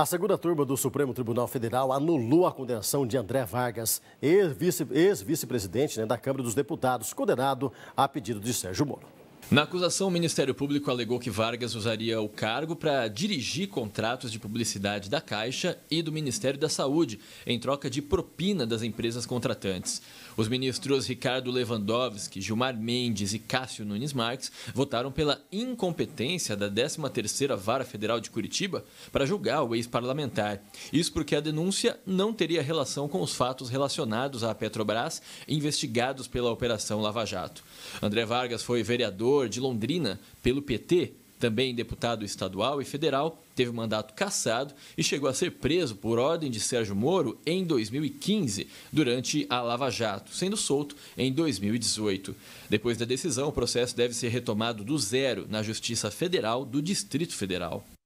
A segunda turma do Supremo Tribunal Federal anulou a condenação de André Vargas, ex-vice-presidente né, da Câmara dos Deputados, condenado a pedido de Sérgio Moro. Na acusação, o Ministério Público alegou que Vargas usaria o cargo para dirigir contratos de publicidade da Caixa e do Ministério da Saúde, em troca de propina das empresas contratantes. Os ministros Ricardo Lewandowski, Gilmar Mendes e Cássio Nunes Marques votaram pela incompetência da 13ª Vara Federal de Curitiba para julgar o ex-parlamentar. Isso porque a denúncia não teria relação com os fatos relacionados à Petrobras investigados pela Operação Lava Jato. André Vargas foi vereador vereador de Londrina pelo PT, também deputado estadual e federal, teve mandato cassado e chegou a ser preso por ordem de Sérgio Moro em 2015, durante a Lava Jato, sendo solto em 2018. Depois da decisão, o processo deve ser retomado do zero na Justiça Federal do Distrito Federal.